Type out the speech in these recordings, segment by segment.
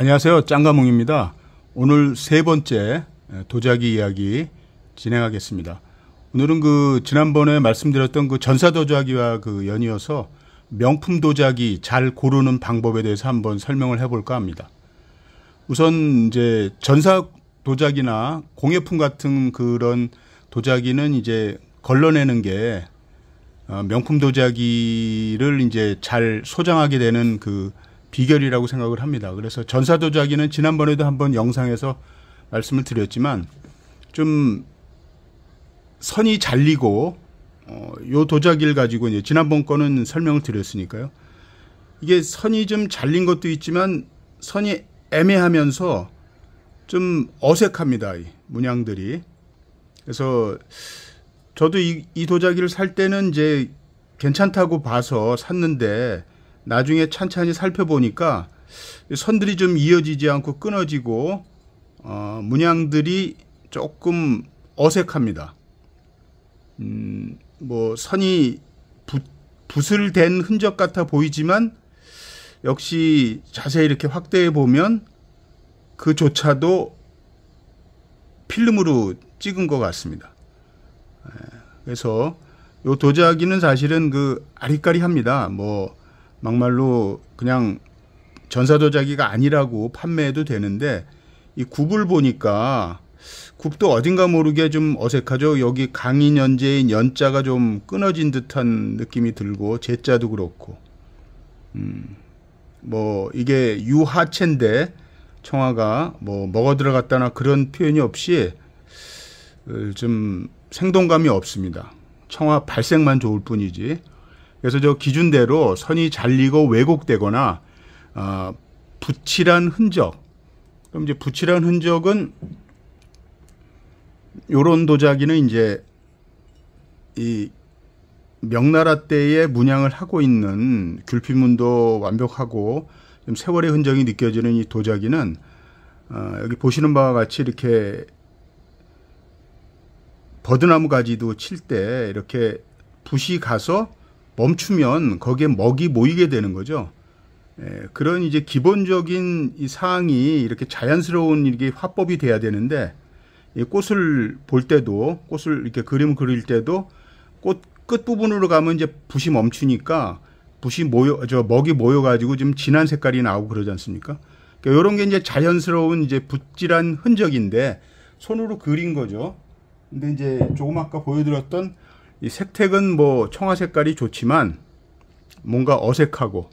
안녕하세요. 짱가몽입니다. 오늘 세 번째 도자기 이야기 진행하겠습니다. 오늘은 그 지난번에 말씀드렸던 그 전사 도자기와 그 연이어서 명품 도자기 잘 고르는 방법에 대해서 한번 설명을 해볼까 합니다. 우선 이제 전사 도자기나 공예품 같은 그런 도자기는 이제 걸러내는 게 어, 명품 도자기를 이제 잘 소장하게 되는 그 비결이라고 생각을 합니다. 그래서 전사 도자기는 지난번에도 한번 영상에서 말씀을 드렸지만 좀 선이 잘리고 어, 요 도자기를 가지고 이제 지난번 거는 설명을 드렸으니까요. 이게 선이 좀 잘린 것도 있지만 선이 애매하면서 좀 어색합니다. 이 문양들이. 그래서 저도 이, 이 도자기를 살 때는 이제 괜찮다고 봐서 샀는데 나중에 찬찬히 살펴보니까 선들이 좀 이어지지 않고 끊어지고 어, 문양들이 조금 어색합니다. 음, 뭐 선이 부, 부슬된 흔적 같아 보이지만 역시 자세히 이렇게 확대해 보면 그조차도 필름으로 찍은 것 같습니다. 예, 그래서 이 도자기는 사실은 그 아리까리합니다. 뭐 막말로 그냥 전사도자기가 아니라고 판매해도 되는데 이 굽을 보니까 굽도 어딘가 모르게 좀 어색하죠. 여기 강인 연재인 연자가 좀 끊어진 듯한 느낌이 들고 제자도 그렇고 음, 뭐 이게 유하체인데 청아가 뭐 먹어 들어갔다나 그런 표현이 없이 좀 생동감이 없습니다. 청아 발색만 좋을 뿐이지 그래서 저 기준대로 선이 잘리고 왜곡되거나 아, 어, 붙이란 흔적. 그럼 이제 붙이란 흔적은 요런 도자기는 이제 이 명나라 때에 문양을 하고 있는 귤피문도 완벽하고 좀 세월의 흔적이 느껴지는 이 도자기는 어, 여기 보시는 바와 같이 이렇게 버드나무 가지도 칠 때 이렇게 붓이 가서 멈추면 거기에 먹이 모이게 되는 거죠. 예, 그런 이제 기본적인 이 사항이 이렇게 자연스러운 이게 화법이 돼야 되는데 이 꽃을 볼 때도 꽃을 이렇게 그림을 그릴 때도 꽃 끝부분으로 가면 이제 붓이 멈추니까 붓이 모여 저 먹이 모여 가지고 지금 진한 색깔이 나오고 그러지 않습니까? 그러니까 이런 게 이제 자연스러운 이제 붓질한 흔적인데 손으로 그린 거죠. 근데 이제 조금 아까 보여드렸던 이 색택은 뭐 청아 색깔이 좋지만 뭔가 어색하고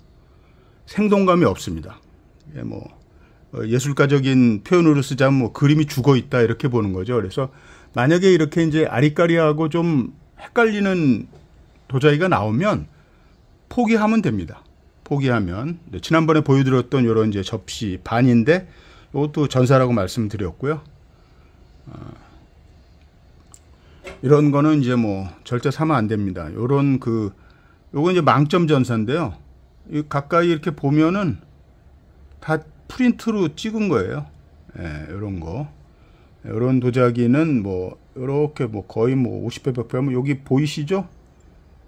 생동감이 없습니다. 예, 뭐 어, 예술가적인 표현으로 쓰자면 뭐 그림이 죽어 있다 이렇게 보는 거죠. 그래서 만약에 이렇게 이제 아리까리하고 좀 헷갈리는 도자기가 나오면 포기하면 됩니다. 포기하면 네, 지난번에 보여드렸던 이런 이제 접시 반인데 이것도 전사라고 말씀드렸고요. 어, 이런 거는 이제 뭐 절대 사면 안 됩니다. 요런 그 요건 이제 망점 전사인데요. 가까이 이렇게 보면은 다 프린트로 찍은 거예요. 예, 요런 거. 요런 도자기는 뭐 요렇게 뭐 거의 뭐 50배 100배 하면 여기 보이시죠?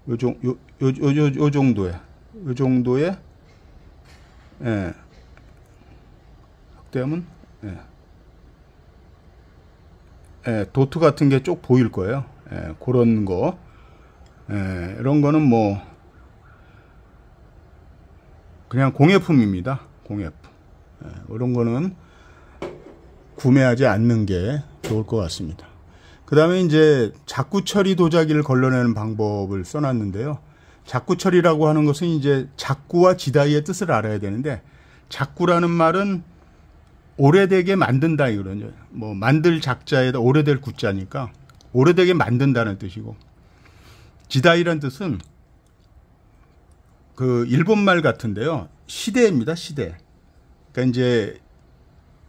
요정 요 요 요 정도에 요 정도에 예. 확대하면 예. 예, 도트 같은 게 쭉 보일 거예요. 예, 그런 거. 예, 이런 거는 뭐 그냥 공예품입니다. 공예품. 예, 이런 거는 구매하지 않는 게 좋을 것 같습니다. 그 다음에 이제 자꾸 처리 도자기를 걸러내는 방법을 써놨는데요. 자꾸 처리라고 하는 것은 이제 자꾸와 지다이의 뜻을 알아야 되는데 자꾸라는 말은 오래되게 만든다 이런뭐 만들 작자에다 오래될 구자니까 오래되게 만든다는 뜻이고 지다이란 뜻은 그 일본말 같은데요 시대입니다 시대 그러니까 이제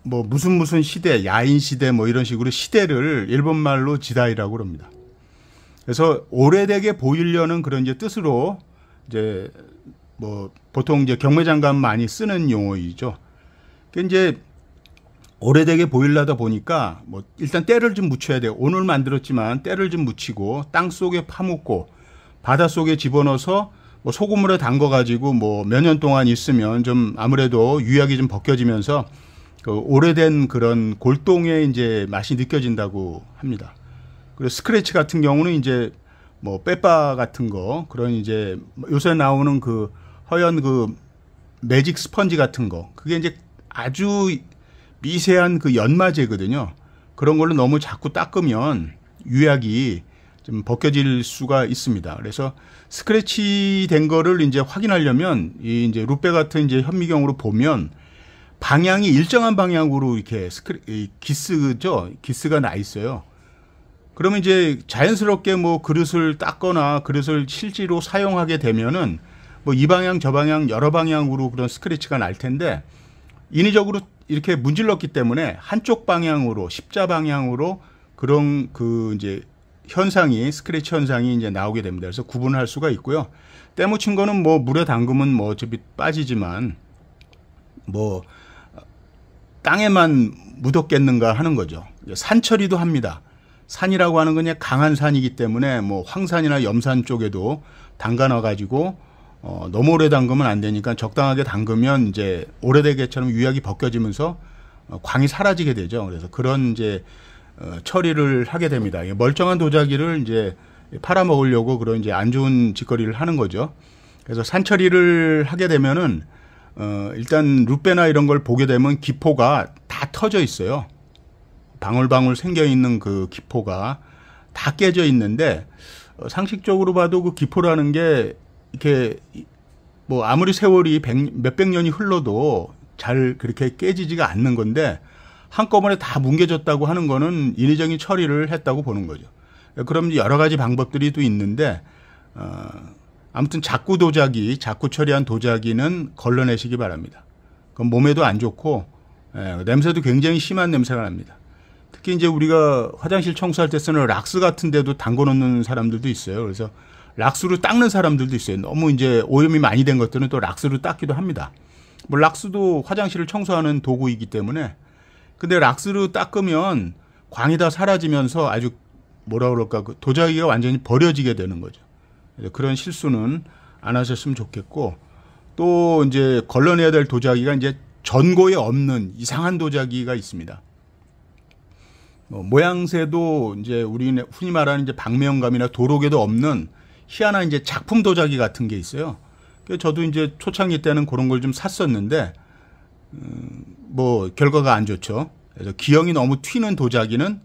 뭐 무슨 무슨 시대 야인 시대 뭐 이런 식으로 시대를 일본말로 지다이라고 그럽니다 그래서 오래되게 보이려는 그런 이제 뜻으로 이제 뭐 보통 이제 경매장관 많이 쓰는 용어이죠 그 그러니까 이제 오래되게 보일라다 보니까 뭐 일단 때를 좀 묻혀야 돼요. 오늘 만들었지만 때를 좀 묻히고 땅 속에 파묻고 바다 속에 집어넣어서 뭐소금으로 담궈 가지고 뭐 몇 년 동안 있으면 좀 아무래도 유약이 좀 벗겨지면서 그 오래된 그런 골동의 이제 맛이 느껴진다고 합니다. 그리고 스크래치 같은 경우는 이제 뭐 빼빠 같은 거 그런 이제 요새 나오는 그 허연 그 매직 스펀지 같은 거 그게 이제 아주 미세한 그 연마제거든요. 그런 걸로 너무 자꾸 닦으면 유약이 좀 벗겨질 수가 있습니다. 그래서 스크래치 된 거를 이제 확인하려면 이 이제 루페 같은 이제 현미경으로 보면 방향이 일정한 방향으로 이렇게 스크래, 기스죠. 기스가 나 있어요. 그러면 이제 자연스럽게 뭐 그릇을 닦거나 그릇을 실제로 사용하게 되면은 뭐 이 방향 저 방향 여러 방향으로 그런 스크래치가 날 텐데 인위적으로 이렇게 문질렀기 때문에 한쪽 방향으로 십자 방향으로 그런 그 이제 현상이 스크래치 현상이 이제 나오게 됩니다. 그래서 구분할 수가 있고요. 때묻힌 거는 뭐 물에 담그면 뭐 어차피 빠지지만 뭐 땅에만 묻었겠는가 하는 거죠. 산처리도 합니다. 산이라고 하는 건 그냥 강한 산이기 때문에 뭐 황산이나 염산 쪽에도 담가 놔 가지고 어, 너무 오래 담그면 안 되니까 적당하게 담그면 이제 오래되게처럼 유약이 벗겨지면서 어, 광이 사라지게 되죠. 그래서 그런 이제 어, 처리를 하게 됩니다. 멀쩡한 도자기를 이제 팔아 먹으려고 그런 이제 안 좋은 짓거리를 하는 거죠. 그래서 산처리를 하게 되면은 어, 일단 루페나 이런 걸 보게 되면 기포가 다 터져 있어요. 방울방울 생겨 있는 그 기포가 다 깨져 있는데 어, 상식적으로 봐도 그 기포라는 게 이렇게 뭐 아무리 세월이 백, 몇백 년이 흘러도 잘 그렇게 깨지지가 않는 건데 한꺼번에 다 뭉개졌다고 하는 거는 인위적인 처리를 했다고 보는 거죠. 그럼 여러 가지 방법들이 또 있는데 어, 아무튼 자꾸 도자기, 자꾸 처리한 도자기는 걸러내시기 바랍니다. 그럼 몸에도 안 좋고 예, 냄새도 굉장히 심한 냄새가 납니다. 특히 이제 우리가 화장실 청소할 때 쓰는 락스 같은 데도 담궈 놓는 사람들도 있어요. 그래서 락스로 닦는 사람들도 있어요. 너무 이제 오염이 많이 된 것들은 또 락스로 닦기도 합니다. 뭐 락스도 화장실을 청소하는 도구이기 때문에 근데 락스로 닦으면 광이 다 사라지면서 아주 뭐라 그럴까 그 도자기가 완전히 버려지게 되는 거죠. 그런 실수는 안 하셨으면 좋겠고 또 이제 걸러내야 될 도자기가 이제 전고에 없는 이상한 도자기가 있습니다. 뭐 모양새도 이제 우리 흔히 말하는 이제 방명감이나 도로계도 없는 희한한 이제 작품 도자기 같은 게 있어요. 저도 이제 초창기 때는 그런 걸 좀 샀었는데 음, 뭐 결과가 안 좋죠. 그래서 기형이 너무 튀는 도자기는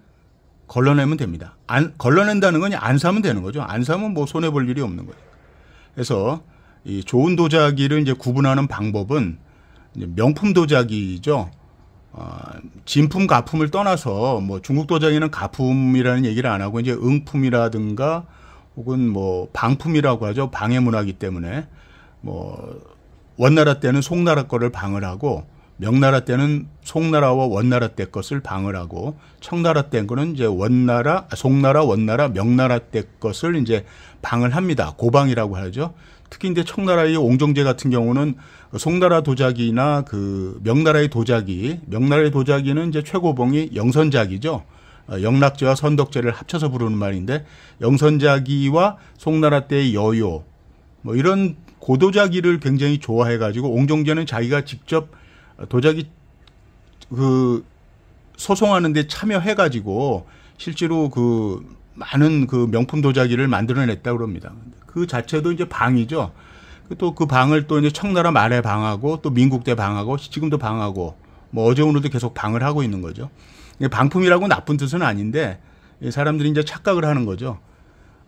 걸러내면 됩니다. 안 걸러낸다는 건 안 사면 되는 거죠. 안 사면 뭐 손해 볼 일이 없는 거예요. 그래서 이 좋은 도자기를 이제 구분하는 방법은 이제 명품 도자기죠. 어, 아, 진품 가품을 떠나서 뭐 중국 도자기는 가품이라는 얘기를 안 하고 이제 응품이라든가 혹은 뭐 방품이라고 하죠. 방해 문화기 때문에 뭐 원나라 때는 송나라 거를 방을 하고 명나라 때는 송나라와 원나라 때 것을 방을 하고 청나라 때 거는 이제 원나라, 아, 송나라, 원나라, 명나라 때 것을 이제 방을 합니다. 고방이라고 하죠. 특히 이제 청나라의 옹정제 같은 경우는 그 송나라 도자기나 그 명나라의 도자기, 명나라의 도자기는 이제 최고봉이 영선작이죠. 어, 영락제와 선덕제를 합쳐서 부르는 말인데 영선자기와 송나라 때의 여요 뭐 이런 고도자기를 굉장히 좋아해가지고 옹종제는 자기가 직접 도자기 그 소송하는데 참여해가지고 실제로 그 많은 그 명품 도자기를 만들어냈다 그럽니다. 그 자체도 이제 방이죠. 또 그 방을 또 이제 청나라 말에 방하고 또 민국 대 방하고 지금도 방하고 뭐 어제 오늘도 계속 방을 하고 있는 거죠. 방품이라고 나쁜 뜻은 아닌데 사람들이 이제 착각을 하는 거죠.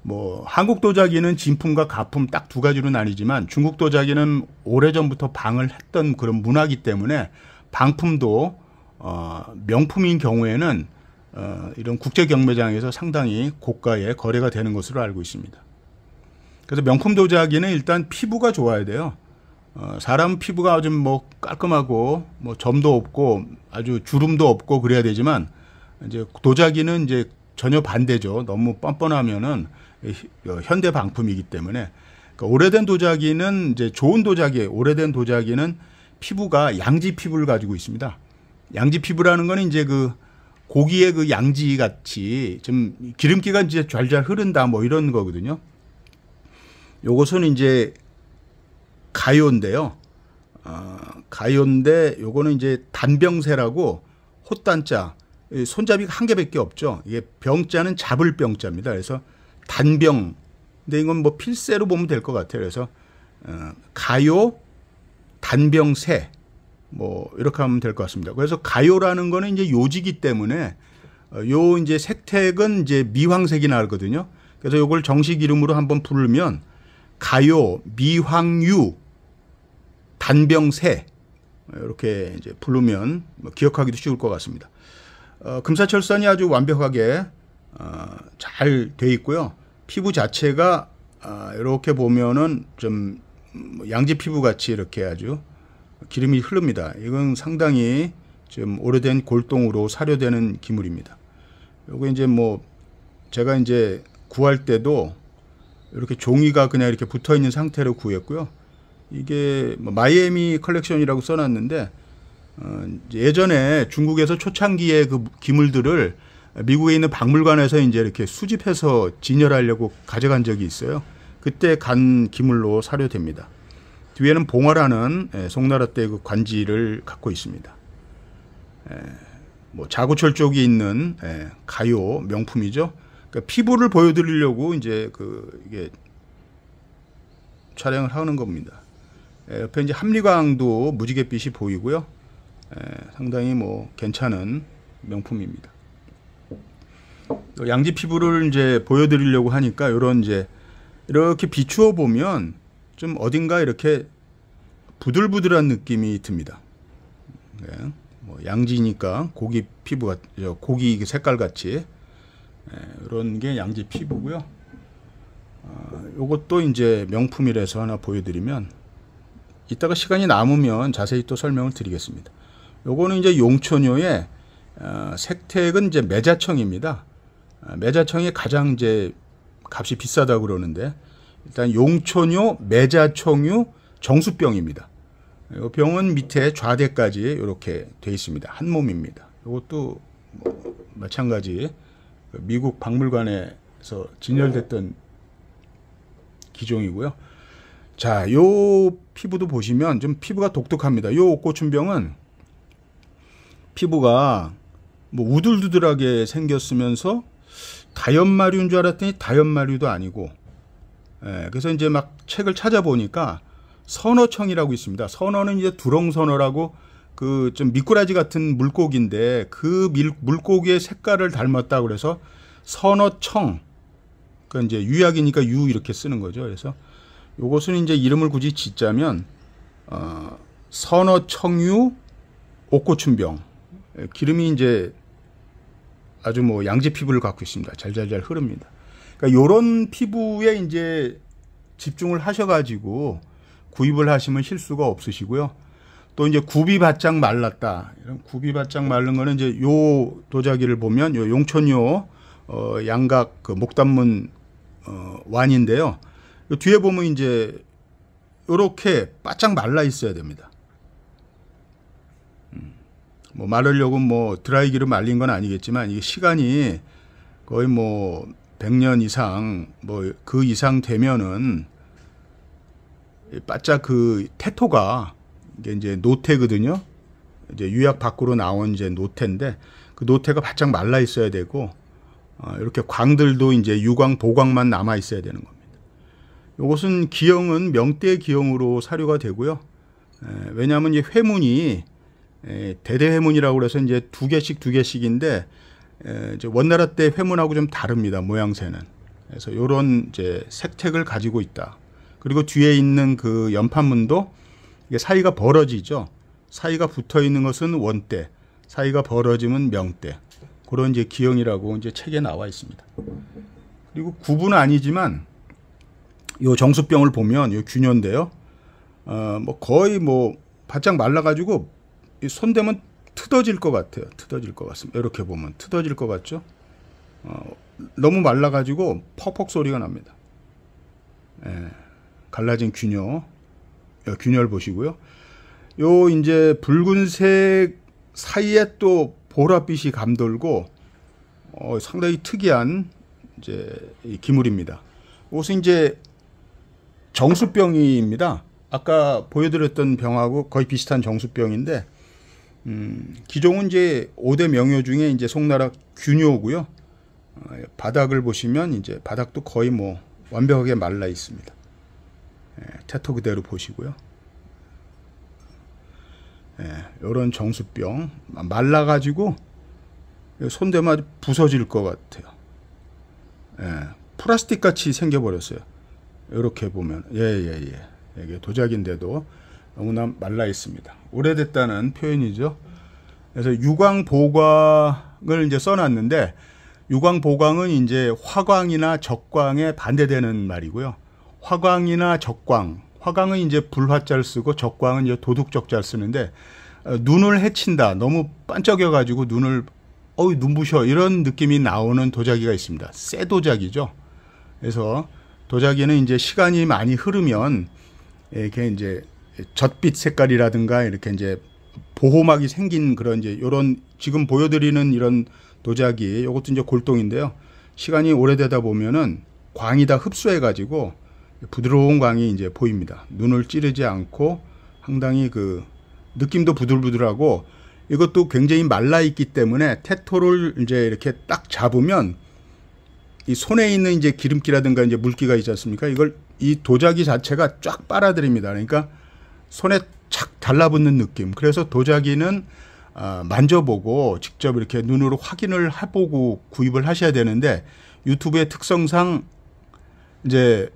뭐 한국 도자기는 진품과 가품 딱 두 가지로 나뉘지만 중국 도자기는 오래전부터 방을 했던 그런 문화기 때문에 방품도 어 명품인 경우에는 어 이런 국제 경매장에서 상당히 고가의 거래가 되는 것으로 알고 있습니다. 그래서 명품 도자기는 일단 피부가 좋아야 돼요. 어, 사람 피부가 아주 뭐 깔끔하고 뭐 점도 없고 아주 주름도 없고 그래야 되지만 이제 도자기는 이제 전혀 반대죠. 너무 뻔뻔하면은 어, 현대 방품이기 때문에 그러니까 오래된 도자기는 이제 좋은 도자기, 오래된 도자기는 피부가 양지 피부를 가지고 있습니다. 양지 피부라는 거는 이제 그 고기의 그 양지 같이 좀 기름기가 이제 좔좔 흐른다 뭐 이런 거거든요. 요것은 이제 가요인데요. 어, 가요인데 요거는 이제 단병새라고 호단자 손잡이가 한 개밖에 없죠. 이게 병자는 잡을 병자입니다. 그래서 단병. 근데 이건 뭐 필세로 보면 될 것 같아요. 그래서 어, 가요 단병새 뭐 이렇게 하면 될 것 같습니다. 그래서 가요라는 거는 이제 요지기 때문에 어, 요 이제 색택은 이제 미황색이 나거든요. 그래서 요걸 정식 이름으로 한번 부르면 가요, 미황유, 단병새 이렇게 이제 부르면 뭐 기억하기도 쉬울 것 같습니다. 어, 금사철산이 아주 완벽하게 어, 잘돼 있고요. 피부 자체가 아, 이렇게 보면은 좀 뭐 양지 피부 같이 이렇게 아주 기름이 흐릅니다. 이건 상당히 좀 오래된 골동으로 사료되는 기물입니다. 요거 이제 뭐 제가 이제 구할 때도 이렇게 종이가 그냥 이렇게 붙어 있는 상태로 구했고요. 이게 뭐 마이애미 컬렉션이라고 써놨는데 어, 예전에 중국에서 초창기의그 기물들을 미국에 있는 박물관에서 이제 이렇게 수집해서 진열하려고 가져간 적이 있어요. 그때 간 기물로 사료됩니다. 뒤에는 봉화라는 예, 송나라 때 그 관지를 갖고 있습니다. 예, 뭐 자구철 쪽이 있는 예, 가요 명품이죠. 그러니까 피부를 보여드리려고 이제 그 이게 촬영을 하는 겁니다. 에, 예, 옆에 이제 합리광도 무지갯빛이 보이고요. 에, 예, 상당히 뭐 괜찮은 명품입니다. 양지 피부를 이제 보여드리려고 하니까 이런 이제 이렇게 비추어 보면 좀 어딘가 이렇게 부들부들한 느낌이 듭니다. 네. 뭐 양지니까 고기 피부 가 고기 그 색깔 같이 이런 예, 게 양지 피부고요. 이것도 아, 이제 명품이라서 하나 보여드리면 이따가 시간이 남으면 자세히 또 설명을 드리겠습니다. 요거는 이제 용천효의 색택은 어, 이제 매자청입니다. 아, 매자청이 가장 이제 값이 비싸다고 그러는데 일단 용천효, 매자청유, 정수병입니다. 이 병은 밑에 좌대까지 이렇게 돼 있습니다. 한 몸입니다. 이것도 뭐 마찬가지 미국 박물관에서 진열됐던 네. 기종이고요. 자, 요 피부도 보시면 좀 피부가 독특합니다. 요 옥고춘병은 피부가 뭐 우둘두둘하게 생겼으면서 다연마류인 줄 알았더니 다연마류도 아니고 예, 그래서 이제 막 책을 찾아보니까 선어청이라고 있습니다. 선어는 이제 두렁선어라고 그좀 미꾸라지 같은 물고기인데 그 밀, 물고기의 색깔을 닮았다 그래서 선어청 그니까 이제 유약이니까 유 이렇게 쓰는 거죠. 그래서 요것은 이제 이름을 굳이 짓자면 어, 선어청유 옥고춘병 예, 기름이 이제 아주 뭐 양지 피부를 갖고 있습니다. 잘잘잘 흐릅니다. 그러니까 요런 피부에 이제 집중을 하셔가지고 구입을 하시면 실수가 없으시고요. 또 이제 굽이 바짝 말랐다. 이런 굽이 바짝 말른 거는 이제 요 도자기를 보면 요 용천요 어 양각 그 목단문 어 완인데요. 요 뒤에 보면 이제 요렇게 바짝 말라 있어야 됩니다. 음. 뭐 말하려고 뭐 드라이기로 말린 건 아니겠지만 이게 시간이 거의 뭐 100년 이상 뭐 그 이상 되면은 바짝 그 태토가 이게 이제 노태거든요. 이제 유약 밖으로 나온 이제 노태인데 그 노태가 바짝 말라 있어야 되고 어, 이렇게 광들도 이제 유광 보광만 남아 있어야 되는 겁니다. 이것은 기형은 명대 기형으로 사료가 되고요. 에, 왜냐하면 이 회문이 에, 대대 회문이라고 그래서 이제 두 개씩 두 개씩인데 에, 이제 원나라 때 회문하고 좀 다릅니다 모양새는. 그래서 이런 이제 색택을 가지고 있다. 그리고 뒤에 있는 그 연판문도 이게 사이가 벌어지죠. 사이가 붙어 있는 것은 원대, 사이가 벌어지면 명대. 그런 이제 기형이라고 이제 책에 나와 있습니다. 그리고 구분 아니지만 요 정수병을 보면 요 균연대요. 어, 뭐 거의 뭐 바짝 말라가지고 손 대면 트어질 것 같아요. 트어질 것 같습니다. 이렇게 보면 트어질 것 같죠? 어, 너무 말라가지고 퍽퍽 소리가 납니다. 예, 갈라진 균요. 어, 균열 보시고요. 요 이제 붉은색 사이에 또 보랏빛이 감돌고 어, 상당히 특이한 이제 기물입니다. 옷은 이제 정수병입니다. 아까 보여드렸던 병하고 거의 비슷한 정수병인데 음, 기종은 이제 5대 명요 중에 이제 송나라 균요고요 어, 바닥을 보시면 이제 바닥도 거의 뭐 완벽하게 말라 있습니다. 예, 테토 그대로 보시고요. 이런 예, 정수병 말라가지고 손대면 부서질 것 같아요. 예, 플라스틱 같이 생겨버렸어요. 이렇게 보면 예예예 예, 예. 이게 도자기인데도 너무나 말라 있습니다. 오래됐다는 표현이죠. 그래서 유광 보광을 이제 써놨는데 유광 보광은 이제 화광이나 적광에 반대되는 말이고요. 화광이나 적광, 화광은 이제 불화자를 쓰고 적광은 이제 도둑적자를 쓰는데 어, 눈을 해친다. 너무 반짝여가지고 눈을 어이 눈부셔 이런 느낌이 나오는 도자기가 있습니다. 새 도자기죠. 그래서 도자기는 이제 시간이 많이 흐르면 이렇게 이제 젖빛 색깔이라든가 이렇게 이제 보호막이 생긴 그런 이제 요런 지금 보여드리는 이런 도자기 요것도 이제 골동인데요. 시간이 오래되다 보면은 광이 다 흡수해 가지고 부드러운 광이 이제 보입니다. 눈을 찌르지 않고 상당히 그 느낌도 부들부들하고 이것도 굉장히 말라 있기 때문에 테토를 이제 이렇게 딱 잡으면 이 손에 있는 이제 기름기라든가 이제 물기가 있지 않습니까? 이걸 이 도자기 자체가 쫙 빨아들입니다. 그러니까 손에 착 달라붙는 느낌. 그래서 도자기는 아, 만져보고 직접 이렇게 눈으로 확인을 해보고 구입을 하셔야 되는데 유튜브의 특성상 이제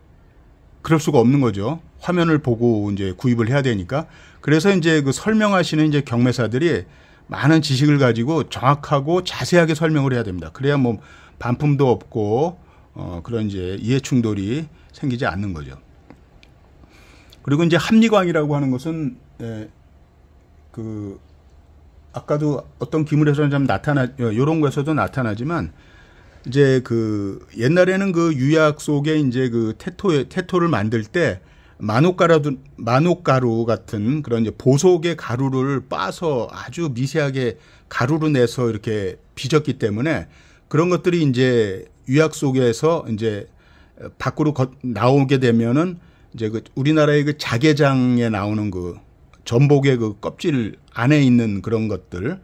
그럴 수가 없는 거죠. 화면을 보고 이제 구입을 해야 되니까. 그래서 이제 그 설명하시는 이제 경매사들이 많은 지식을 가지고 정확하고 자세하게 설명을 해야 됩니다. 그래야 뭐 반품도 없고 어 그런 이제 이해 충돌이 생기지 않는 거죠. 그리고 이제 합리광이라고 하는 것은 에그 예, 아까도 어떤 기물에서는 좀 나타나 요런 거에서도 나타나지만 이제 그 옛날에는 그 유약 속에 이제 그 테토 테토를 만들 때 마노가루 마노가루 같은 그런 이제 보석의 가루를 빠서 아주 미세하게 가루로 내서 이렇게 빚었기 때문에 그런 것들이 이제 유약 속에서 이제 밖으로 거, 나오게 되면은 이제 그 우리나라의 그 자개장에 나오는 그 전복의 그 껍질 안에 있는 그런 것들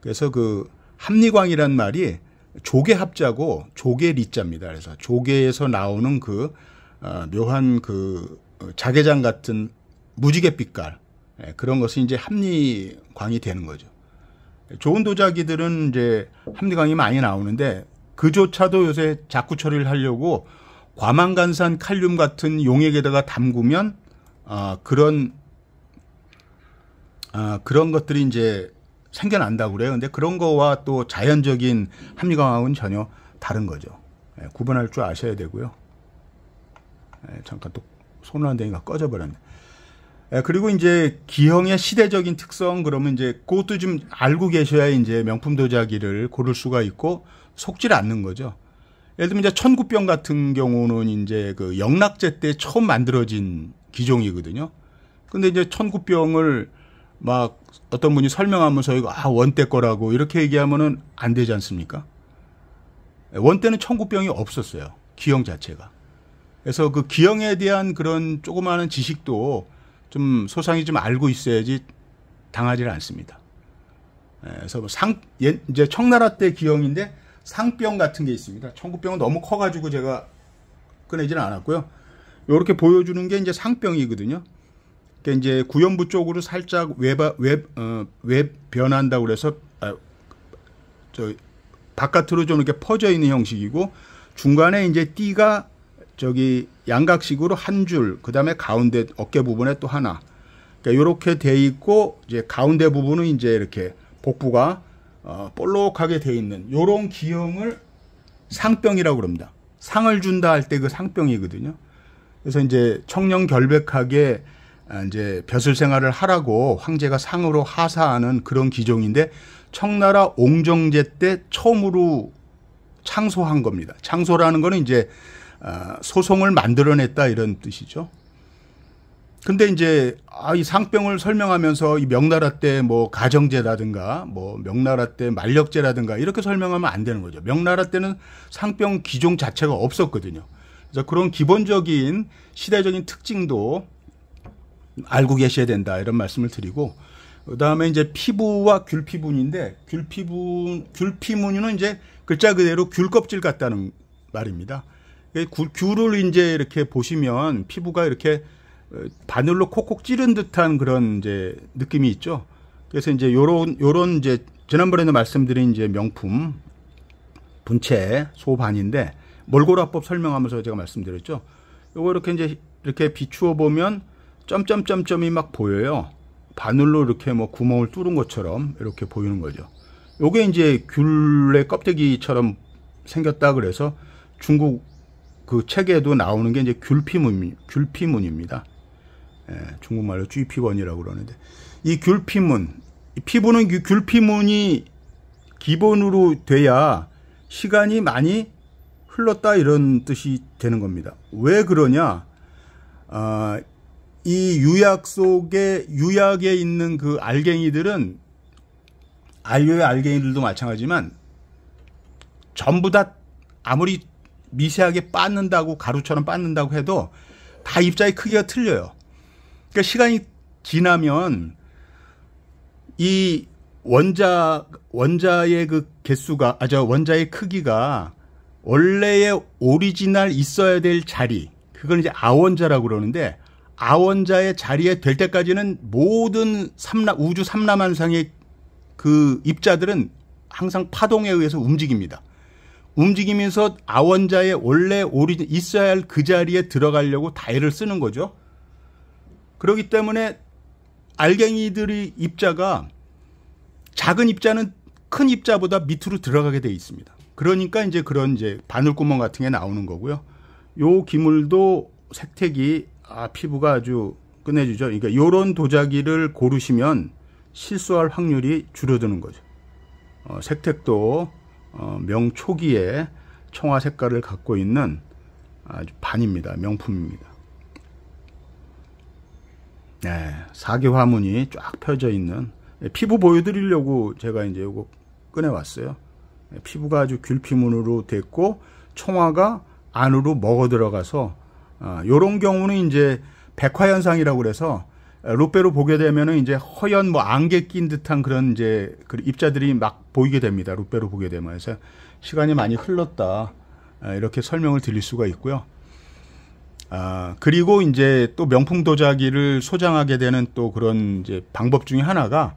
그래서 그 합리광이란 말이 조개 합자고 조개 리자입니다. 그래서 조개에서 나오는 그 어, 묘한 그 어, 자개장 같은 무지개 빛깔 예, 그런 것이 이제 합리광이 되는 거죠. 좋은 도자기들은 이제 합리광이 많이 나오는데 그조차도 요새 자꾸 처리를 하려고 과망간산 칼륨 같은 용액에다가 담그면 아 어, 그런 아 어, 그런 것들이 이제 생겨난다고 그래요. 근데 그런 거와 또 자연적인 합리광학은 전혀 다른 거죠. 예, 구분할 줄 아셔야 되고요. 예, 잠깐 또손란댕니까 꺼져버렸네. 예, 그리고 이제 기형의 시대적인 특성 그러면 이제 그것도 좀 알고 계셔야 이제 명품 도자기를 고를 수가 있고 속질 않는 거죠. 예를 들면 이제 천구병 같은 경우는 이제 그 영락제 때 처음 만들어진 기종이거든요. 근데 이제 천구병을 막 어떤 분이 설명하면서 이거 아 원대 거라고 이렇게 얘기하면은 안 되지 않습니까? 원대는 청구병이 없었어요. 기형 자체가. 그래서 그 기형에 대한 그런 조그마한 지식도 좀 소상히 좀 알고 있어야지 당하지를 않습니다. 예, 그래서 뭐 상 예, 이제 청나라 때 기형인데 상병 같은 게 있습니다. 청구병은 너무 커가지고 제가 꺼내지는 않았고요. 이렇게 보여주는 게 이제 상병이거든요. 그러니까 이제 구연부 쪽으로 살짝 외바, 외, 어, 외 변한다고 그래서 아, 저 바깥으로 좀 이렇게 퍼져 있는 형식이고 중간에 이제 띠가 저기 양각식으로 한 줄, 그 다음에 가운데 어깨 부분에 또 하나. 그러니까 이렇게 돼 있고 이제 가운데 부분은 이제 이렇게 복부가 어, 볼록하게 돼 있는 요런 기형을 상병이라고 그럽니다. 상을 준다 할 때 그 상병이거든요. 그래서 이제 청년 결백하게 아, 이제 벼슬 생활을 하라고 황제가 상으로 하사하는 그런 기종인데 청나라 옹정제 때 처음으로 창소한 겁니다. 창소라는 거는 이제 아, 소송을 만들어냈다 이런 뜻이죠. 근데 이제 아, 이 상병을 설명하면서 이 명나라 때 뭐 가정제라든가 뭐 명나라 때 만력제라든가 이렇게 설명하면 안 되는 거죠. 명나라 때는 상병 기종 자체가 없었거든요. 그래서 그런 기본적인 시대적인 특징도 알고 계셔야 된다 이런 말씀을 드리고 그다음에 이제 피부와 귤피부인데귤피부 귤피문유는 이제 글자 그대로 귤 껍질 같다는 말입니다. 귤을 이제 이렇게 보시면 피부가 이렇게 어, 바늘로 콕콕 찌른 듯한 그런 이제 느낌이 있죠. 그래서 이제 요런 요런 이제 지난번에도 말씀드린 이제 명품 분체 소반인데 몰고라법 설명하면서 제가 말씀드렸죠. 요거 이렇게 이제 이렇게 비추어 보면 점점점점이 막 보여요. 바늘로 이렇게 뭐 구멍을 뚫은 것처럼 이렇게 보이는 거죠. 요게 이제 귤의 껍데기처럼 생겼다 그래서 중국 그 책에도 나오는 게 이제 귤피문, 귤피문입니다. 예, 중국말로 쥐피원이라고 그러는데 이 귤피문, 피부는 귤피문이 기본으로 돼야 시간이 많이 흘렀다 이런 뜻이 되는 겁니다. 왜 그러냐? 아, 이 유약 속에 유약에 있는 그 알갱이들은 알료의 알갱이들도 마찬가지지만 전부 다 아무리 미세하게 빻는다고 가루처럼 빻는다고 해도 다 입자의 크기가 틀려요. 그러니까 시간이 지나면 이 원자 원자의 그 개수가 아 저 원자의 크기가 원래의 오리지널 있어야 될 자리 그걸 이제 아원자라고 그러는데 아원자의 자리에 될 때까지는 모든 삼라, 우주 삼라만상의 그 입자들은 항상 파동에 의해서 움직입니다. 움직이면서 아원자의 원래 오리진 있어야 할 그 자리에 들어가려고 다이를 쓰는 거죠. 그렇기 때문에 알갱이들의 입자가 작은 입자는 큰 입자보다 밑으로 들어가게 돼 있습니다. 그러니까 이제 그런 이제 바늘구멍 같은 게 나오는 거고요. 요 기물도 색택이 아, 피부가 아주 끝내주죠. 그러니까 요런 도자기를 고르시면 실수할 확률이 줄어드는 거죠. 어, 색택도 어, 명초기에 청화 색깔을 갖고 있는 아주 반입니다. 명품입니다. 네, 사기 화문이 쫙 펴져 있는 네, 피부 보여드리려고 제가 이제 이거 꺼내왔어요. 네, 피부가 아주 귤피문으로 됐고 청화가 안으로 먹어 들어가서 어, 요런 경우는 이제 백화현상이라고 그래서 롯배로 보게 되면은 이제 허연 뭐 안개 낀 듯한 그런 이제 그 입자들이 막 보이게 됩니다. 롯배로 보게 되면 그래서 시간이 많이 흘렀다 이렇게 설명을 드릴 수가 있고요. 아 그리고 이제 또 명품 도자기를 소장하게 되는 또 그런 이제 방법 중에 하나가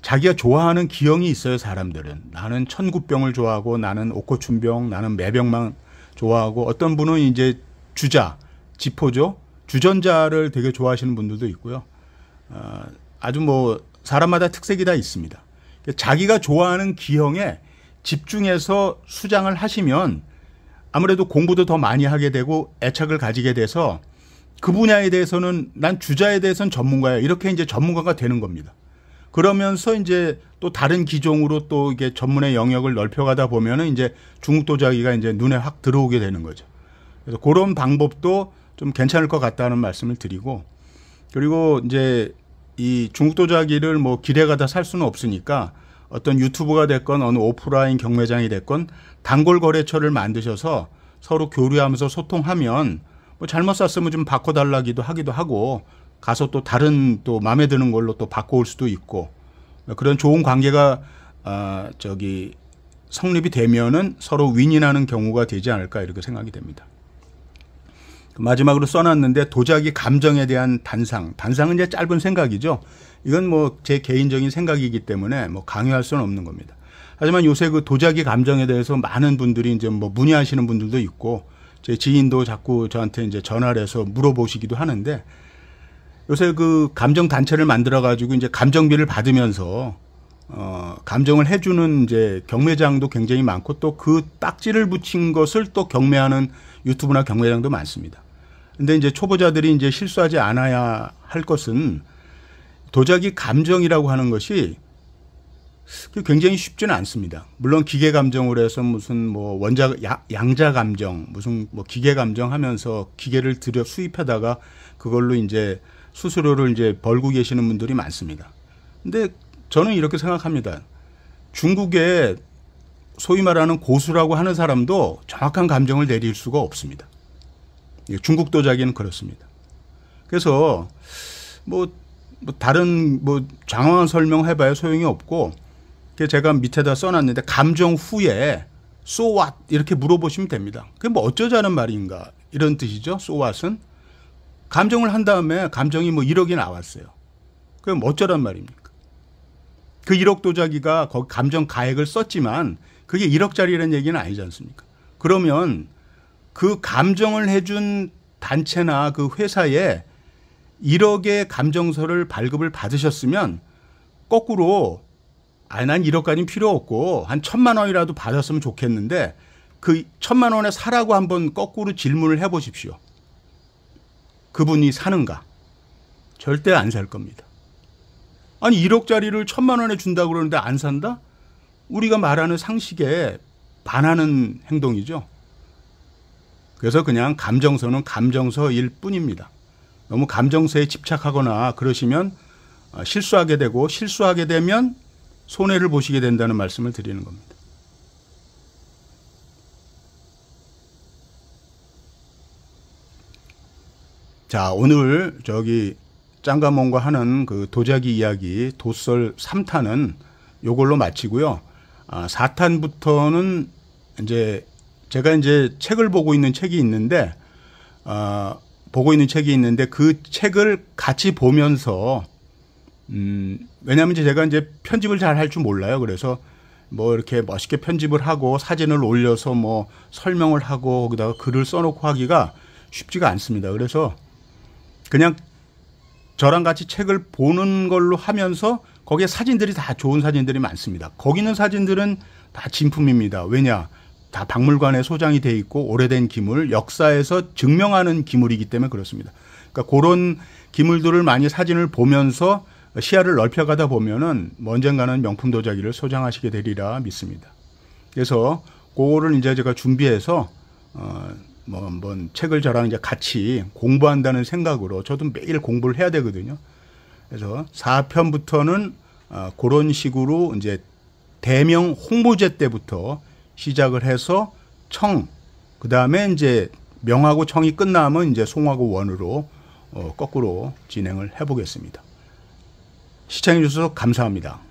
자기가 좋아하는 기형이 있어요 사람들은 나는 천구병을 좋아하고 나는 옥고춘병 나는 매병만 좋아하고 어떤 분은 이제 주자 지포죠. 주전자를 되게 좋아하시는 분들도 있고요. 어, 아주 뭐 사람마다 특색이 다 있습니다. 자기가 좋아하는 기형에 집중해서 수장을 하시면 아무래도 공부도 더 많이 하게 되고 애착을 가지게 돼서 그 분야에 대해서는 난 주자에 대해서는 전문가야. 이렇게 이제 전문가가 되는 겁니다. 그러면서 이제 또 다른 기종으로 또 이게 전문의 영역을 넓혀가다 보면은 이제 중국 도자기가 이제 눈에 확 들어오게 되는 거죠. 그래서 그런 방법도 좀 괜찮을 것 같다는 말씀을 드리고 그리고 이제 이 중국 도자기를 뭐 길에가 다살 수는 없으니까 어떤 유튜브가 됐건 어느 오프라인 경매장이 됐건 단골 거래처를 만드셔서 서로 교류하면서 소통하면 뭐 잘못 샀으면 좀 바꿔달라기도 하기도 하고 가서 또 다른 또 마음에 드는 걸로 또 바꿔올 수도 있고 그런 좋은 관계가 아 저기 성립이 되면은 서로 윈윈하는 경우가 되지 않을까 이렇게 생각이 됩니다. 마지막으로 써놨는데 도자기 감정에 대한 단상. 단상은 이제 짧은 생각이죠. 이건 뭐 제 개인적인 생각이기 때문에 뭐 강요할 수는 없는 겁니다. 하지만 요새 그 도자기 감정에 대해서 많은 분들이 이제 뭐 문의하시는 분들도 있고 제 지인도 자꾸 저한테 이제 전화를 해서 물어보시기도 하는데 요새 그 감정 단체를 만들어 가지고 이제 감정비를 받으면서 어 감정을 해주는 이제 경매장도 굉장히 많고 또 그 딱지를 붙인 것을 또 경매하는 유튜브나 경매장도 많습니다. 근데 이제 초보자들이 이제 실수하지 않아야 할 것은 도자기 감정이라고 하는 것이 굉장히 쉽지는 않습니다. 물론 기계 감정으로 해서 무슨 뭐 원자 양자 감정, 무슨 뭐 기계 감정 하면서 기계를 들여 수입하다가 그걸로 이제 수수료를 이제 벌고 계시는 분들이 많습니다. 근데 저는 이렇게 생각합니다. 중국의 소위 말하는 고수라고 하는 사람도 정확한 감정을 내릴 수가 없습니다. 중국 도자기는 그렇습니다. 그래서 뭐, 뭐 다른 뭐 장황한 설명해봐야 소용이 없고 그 제가 밑에다 써놨는데 감정 후에 so what 이렇게 물어보시면 됩니다. 그게 뭐 어쩌자는 말인가 이런 뜻이죠. so what은 감정을 한 다음에 감정이 뭐 1억이 나왔어요. 그럼 뭐 어쩌란 말입니까? 그 1억 도자기가 거기 감정 가액을 썼지만 그게 1억짜리라는 얘기는 아니지 않습니까? 그러면 그 감정을 해준 단체나 그 회사에 1억의 감정서를 발급을 받으셨으면 거꾸로 아, 난 1억까지는 필요 없고 한 천만 원이라도 받았으면 좋겠는데 그 천만 원에 사라고 한번 거꾸로 질문을 해 보십시오. 그분이 사는가? 절대 안 살 겁니다. 아니 1억짜리를 천만 원에 준다 그러는데 안 산다? 우리가 말하는 상식에 반하는 행동이죠. 그래서 그냥 감정서는 감정서일 뿐입니다. 너무 감정서에 집착하거나 그러시면 아, 실수하게 되고 실수하게 되면 손해를 보시게 된다는 말씀을 드리는 겁니다. 자, 오늘 저기 짱가몽과 하는 그 도자기 이야기 도설 3탄은 요걸로 마치고요. 아, 4탄부터는 이제 제가 이제 책을 보고 있는 책이 있는데 어, 보고 있는 책이 있는데 그 책을 같이 보면서 음, 왜냐하면 제 제가 이제 편집을 잘 할 줄 몰라요. 그래서 뭐 이렇게 멋있게 편집을 하고 사진을 올려서 뭐 설명을 하고 거기다가 글을 써놓고 하기가 쉽지가 않습니다. 그래서 그냥 저랑 같이 책을 보는 걸로 하면서 거기에 사진들이 다 좋은 사진들이 많습니다. 거기 있는 사진들은 다 진품입니다. 왜냐? 다 박물관에 소장이 돼 있고 오래된 기물, 역사에서 증명하는 기물이기 때문에 그렇습니다. 그러니까 그런 기물들을 많이 사진을 보면서 시야를 넓혀가다 보면은 뭐 언젠가는 명품 도자기를 소장하시게 되리라 믿습니다. 그래서 그거를 이제 제가 준비해서 어, 뭐 한번 책을 저랑 이제 같이 공부한다는 생각으로 저도 매일 공부를 해야 되거든요. 그래서 4편부터는 어, 그런 식으로 이제 대명 홍보제 때부터 시작을 해서 청, 그 다음에 이제 명하고 청이 끝나면 이제 송하고 원으로 어, 거꾸로 진행을 해보겠습니다. 시청해주셔서 감사합니다.